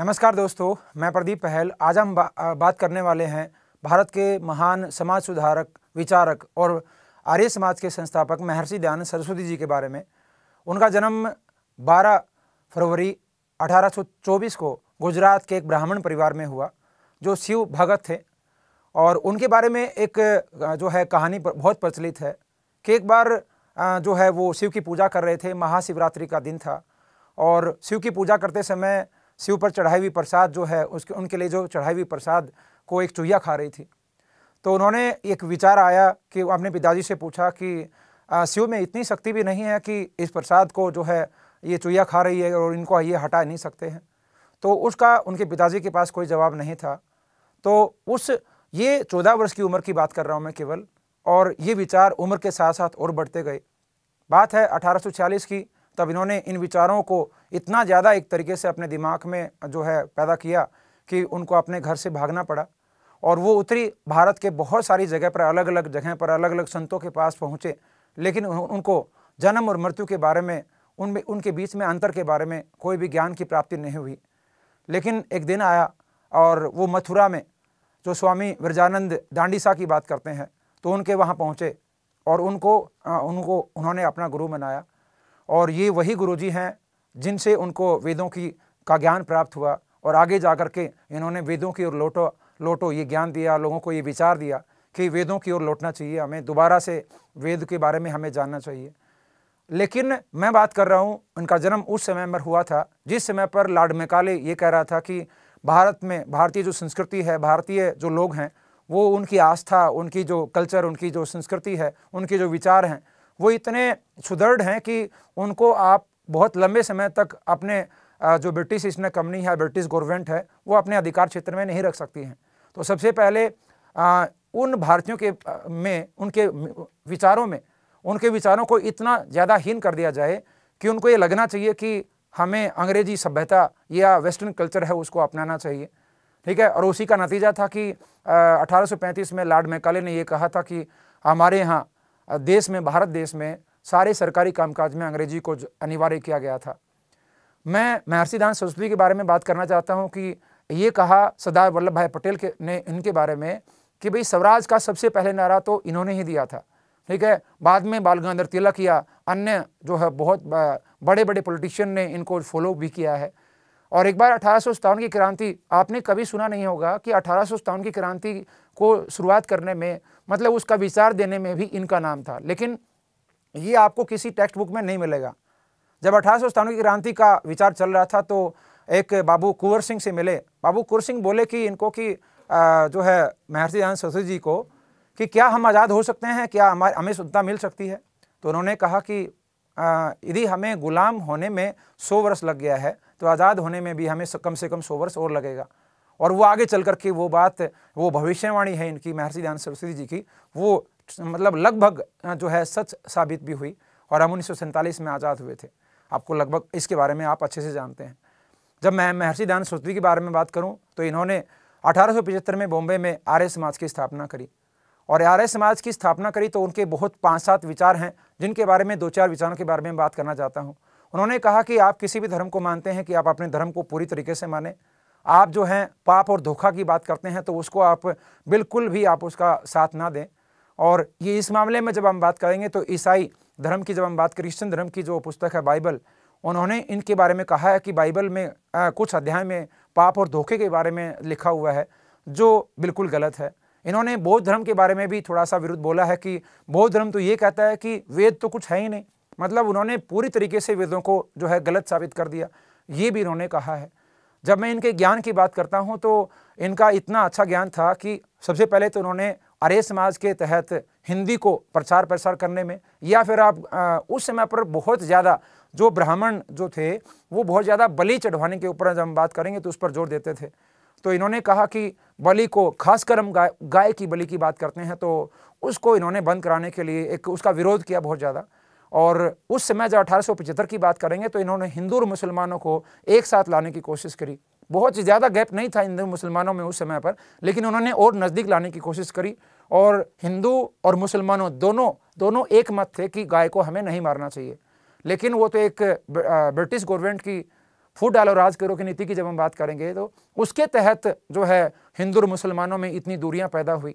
नमस्कार दोस्तों मैं प्रदीप पहल आज हम बा, बात करने वाले हैं भारत के महान समाज सुधारक विचारक और आर्य समाज के संस्थापक महर्षि दयानंद सरस्वती जी के बारे में उनका जन्म 12 फरवरी 1824 को गुजरात के एक ब्राह्मण परिवार में हुआ जो शिव भगत थे और उनके बारे में एक जो है कहानी बहुत प्रचलित है कि एक बार जो है वो शिव की पूजा कर रहे थे महाशिवरात्रि का दिन था और शिव की पूजा करते समय शिव पर चढ़ाई हुई प्रसाद जो है उसके उनके लिए जो चढ़ाई हुई प्रसाद को एक चूहिया खा रही थी तो उन्होंने एक विचार आया कि अपने पिताजी से पूछा कि शिव में इतनी शक्ति भी नहीं है कि इस प्रसाद को जो है ये चूहिया खा रही है और इनको ये हटा नहीं सकते हैं तो उसका उनके पिताजी के पास कोई जवाब नहीं था तो उस ये चौदह वर्ष की उम्र की बात कर रहा हूँ मैं केवल और ये विचार उम्र के साथ साथ और बढ़ते गए बात है अठारह की तब इन्होंने इन विचारों को इतना ज़्यादा एक तरीके से अपने दिमाग में जो है पैदा किया कि उनको अपने घर से भागना पड़ा और वो उत्तरी भारत के बहुत सारी जगह पर अलग अलग जगह पर अलग अलग संतों के पास पहुँचे लेकिन उनको जन्म और मृत्यु के बारे में उन उनके बीच में अंतर के बारे में कोई भी ज्ञान की प्राप्ति नहीं हुई लेकिन एक दिन आया और वो मथुरा में जो स्वामी विरजानंद दांडीसा की बात करते हैं तो उनके वहाँ पहुँचे और उनको उनको उन्होंने अपना गुरु बनाया और ये वही गुरुजी हैं जिनसे उनको वेदों की का ज्ञान प्राप्त हुआ और आगे जा कर के इन्होंने वेदों की ओर लोटो लोटो ये ज्ञान दिया लोगों को ये विचार दिया कि वेदों की ओर लौटना चाहिए हमें दोबारा से वेद के बारे में हमें जानना चाहिए लेकिन मैं बात कर रहा हूँ उनका जन्म उस समय पर हुआ था जिस समय पर लार्ड मेकाले ये कह रहा था कि भारत में भारतीय जो संस्कृति है भारतीय जो लोग हैं वो उनकी आस्था उनकी जो कल्चर उनकी जो संस्कृति है उनके जो विचार हैं वो इतने सुदृढ़ हैं कि उनको आप बहुत लंबे समय तक अपने जो ब्रिटिश इसमें कंपनी है ब्रिटिश गवर्नमेंट है वो अपने अधिकार क्षेत्र में नहीं रख सकती हैं तो सबसे पहले आ, उन भारतीयों के में उनके विचारों में उनके विचारों को इतना ज़्यादा हीन कर दिया जाए कि उनको ये लगना चाहिए कि हमें अंग्रेजी सभ्यता या वेस्टर्न कल्चर है उसको अपनाना चाहिए ठीक है और उसी का नतीजा था कि अठारह में लॉर्ड मैकाले ने यह कहा था कि हमारे यहाँ देश में भारत देश में सारे सरकारी कामकाज में अंग्रेजी को अनिवार्य किया गया था मैं महर्षिदान सरस्वती के बारे में बात करना चाहता हूँ कि ये कहा सरदार वल्लभ भाई पटेल के ने इनके बारे में कि भाई स्वराज का सबसे पहले नारा तो इन्होंने ही दिया था ठीक है बाद में बाल गंगाधर तिलक या अन्य जो है बहुत बड़े बड़े पॉलिटिशियन ने इनको फॉलो भी किया है और एक बार अठारह की क्रांति आपने कभी सुना नहीं होगा कि अठारह की क्रांति को शुरुआत करने में मतलब उसका विचार देने में भी इनका नाम था लेकिन ये आपको किसी टेक्स्ट बुक में नहीं मिलेगा जब अठारह की क्रांति का विचार चल रहा था तो एक बाबू कुंवर सिंह से मिले बाबू कुंवर सिंह बोले कि इनको कि जो है महर्षि दयानंद सरस्वती जी को कि क्या हम आज़ाद हो सकते हैं क्या हमारे हमें शुद्धता मिल सकती है तो उन्होंने कहा कि यदि हमें गुलाम होने में सौ वर्ष लग गया है तो आज़ाद होने में भी हमें कम से कम सौ वर्ष और लगेगा और वो आगे चल करके वो बात वो भविष्यवाणी है इनकी महर्षि दयान सरस्वती जी की वो मतलब लगभग जो है सच साबित भी हुई और हम उन्नीस में आज़ाद हुए थे आपको लगभग इसके बारे में आप अच्छे से जानते हैं जब मैं महर्षि दयान सरस्वती के बारे में बात करूँ तो इन्होंने अठारह में बॉम्बे में आर्य समाज की स्थापना करी और आर्य समाज की स्थापना करी तो उनके बहुत पाँच सात विचार हैं जिनके बारे में दो चार विचारों के बारे में बात करना चाहता हूँ उन्होंने कहा कि आप किसी भी धर्म को मानते हैं कि आप अपने धर्म को पूरी तरीके से माने आप जो हैं पाप और धोखा की बात करते हैं तो उसको आप बिल्कुल भी आप उसका साथ ना दें और ये इस मामले में जब हम बात करेंगे तो ईसाई धर्म की जब हम बात क्रिश्चियन धर्म की जो पुस्तक है बाइबल उन्होंने इनके बारे में कहा है कि बाइबल में आ, कुछ अध्याय में पाप और धोखे के बारे में लिखा हुआ है जो बिल्कुल गलत है इन्होंने बौद्ध धर्म के बारे में भी थोड़ा सा विरुद्ध बोला है कि बौद्ध धर्म तो ये कहता है कि वेद तो कुछ है ही नहीं मतलब उन्होंने पूरी तरीके से वेदों को जो है गलत साबित कर दिया ये भी इन्होंने कहा है जब मैं इनके ज्ञान की बात करता हूँ तो इनका इतना अच्छा ज्ञान था कि सबसे पहले तो उन्होंने आर्य समाज के तहत हिंदी को प्रचार प्रसार करने में या फिर आप आ, उस समय पर बहुत ज़्यादा जो ब्राह्मण जो थे वो बहुत ज़्यादा बलि चढ़वाने के ऊपर जब हम बात करेंगे तो उस पर जोर देते थे तो इन्होंने कहा कि बलि को खासकर हम गाय गाय की बलि की बात करते हैं तो उसको इन्होंने बंद कराने के लिए एक उसका विरोध किया बहुत ज़्यादा और उस समय जब अठारह की बात करेंगे तो इन्होंने हिंदू और मुसलमानों को एक साथ लाने की कोशिश करी बहुत ज़्यादा गैप नहीं था हिंदू मुसलमानों में उस समय पर लेकिन उन्होंने और नज़दीक लाने की कोशिश करी और हिंदू और मुसलमानों दोनों दोनों एक मत थे कि गाय को हमें नहीं मारना चाहिए लेकिन वो तो एक ब्रिटिश गवर्नमेंट की फूड डालो राज करो की नीति की जब हम बात करेंगे तो उसके तहत जो है हिंदू और मुसलमानों में इतनी दूरियाँ पैदा हुई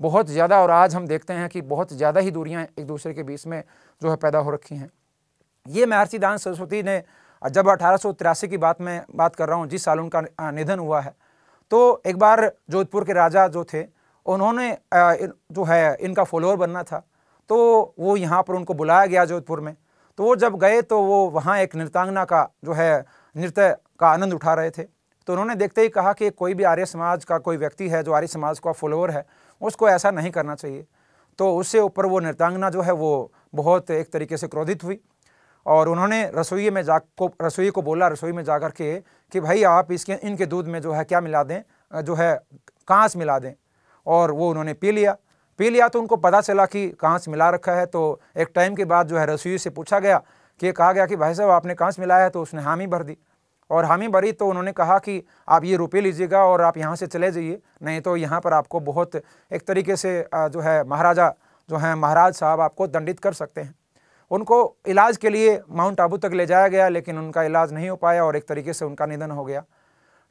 बहुत ज़्यादा और आज हम देखते हैं कि बहुत ज़्यादा ही दूरियाँ एक दूसरे के बीच में जो है पैदा हो रखी हैं ये महर्षि दान सरस्वती ने जब अठारह की बात में बात कर रहा हूँ जिस साल उनका निधन हुआ है तो एक बार जोधपुर के राजा जो थे उन्होंने जो है इनका फॉलोअर बनना था तो वो यहाँ पर उनको बुलाया गया जोधपुर में तो वो जब गए तो वो वहाँ एक नृतांगना का जो है नृत्य का आनंद उठा रहे थे तो उन्होंने देखते ही कहा कि कोई भी आर्य समाज का कोई व्यक्ति है जो आर्य समाज का फॉलोअर है उसको ऐसा नहीं करना चाहिए तो उससे ऊपर वो नृतांगना जो है वो बहुत एक तरीके से क्रोधित हुई और उन्होंने रसोई में जा को रसोई को बोला रसोई में जा कर के कि भाई आप इसके इनके दूध में जो है क्या मिला दें जो है कांस मिला दें और वो उन्होंने पी लिया पी लिया तो उनको पता चला कि कांस मिला रखा है तो एक टाइम के बाद जो है रसोई से पूछा गया कि कहा गया कि भाई साहब आपने कांस मिलाया है तो उसने हामी भर दी और हामी भरी तो उन्होंने कहा कि आप ये रुपये लीजिएगा और आप यहाँ से चले जाइए नहीं तो यहाँ पर आपको बहुत एक तरीके से जो है महाराजा जो हैं महाराज साहब आपको दंडित कर सकते हैं उनको इलाज के लिए माउंट आबू तक ले जाया गया लेकिन उनका इलाज नहीं हो पाया और एक तरीके से उनका निधन हो गया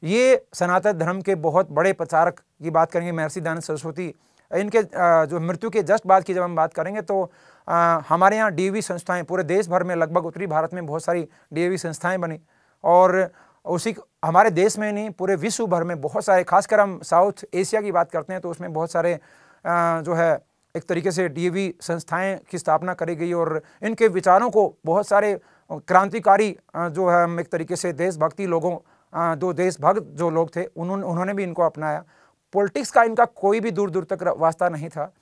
ये सनातन धर्म के बहुत बड़े प्रचारक की बात करेंगे महर्षि दान सरस्वती इनके जो मृत्यु के जस्ट बाद की जब हम बात करेंगे तो हमारे यहाँ डी संस्थाएं पूरे देश भर में लगभग उत्तरी भारत में बहुत सारी डी संस्थाएं बनी और उसी हमारे देश में नहीं पूरे विश्व भर में बहुत सारे खासकर हम साउथ एशिया की बात करते हैं तो उसमें बहुत सारे जो है एक तरीके से डी संस्थाएं की स्थापना करी गई और इनके विचारों को बहुत सारे क्रांतिकारी जो है हम एक तरीके से देशभक्ति लोगों दो देशभक्त जो लोग थे उन्होंने उन्होंने भी इनको अपनाया पॉलिटिक्स का इनका कोई भी दूर दूर तक वास्ता नहीं था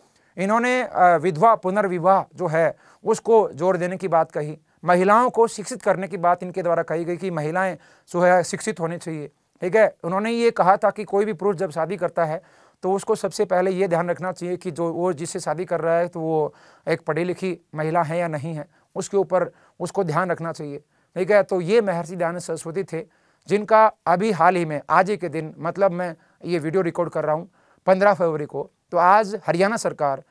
इन्होंने विधवा पुनर्विवाह जो है उसको जोर देने की बात कही महिलाओं को शिक्षित करने की बात इनके द्वारा कही गई कि महिलाएं जो शिक्षित होनी चाहिए ठीक है उन्होंने ये कहा था कि कोई भी पुरुष जब शादी करता है तो उसको सबसे पहले ये ध्यान रखना चाहिए कि जो वो जिससे शादी कर रहा है तो वो एक पढ़ी लिखी महिला है या नहीं है उसके ऊपर उसको ध्यान रखना चाहिए ठीक है तो ये महर्षि दयानंद सरस्वती थे जिनका अभी हाल ही में आज ही के दिन मतलब मैं ये वीडियो रिकॉर्ड कर रहा हूँ पंद्रह फरवरी को तो आज हरियाणा सरकार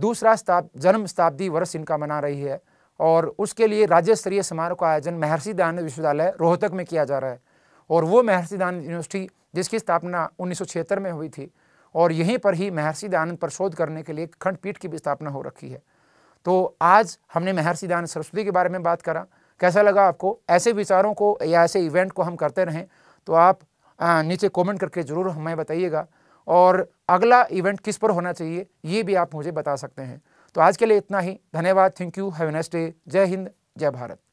दूसरा जन्म शताब्दी वर्ष इनका मना रही है और उसके लिए राज्य स्तरीय समारोह का आयोजन महर्षि दयानंद विश्वविद्यालय रोहतक में किया जा रहा है और वो महर्षि दयानंद यूनिवर्सिटी जिसकी स्थापना उन्नीस में हुई थी और यहीं पर ही महर्षि दयानंद पर शोध करने के लिए खंडपीठ की भी स्थापना हो रखी है तो आज हमने महर्षि दयानंद सरस्वती के बारे में बात करा कैसा लगा आपको ऐसे विचारों को या ऐसे इवेंट को हम करते रहें तो आप नीचे कमेंट करके ज़रूर हमें बताइएगा और अगला इवेंट किस पर होना चाहिए ये भी आप मुझे बता सकते हैं तो आज के लिए इतना ही धन्यवाद thank you have next day जय हिंद जय भारत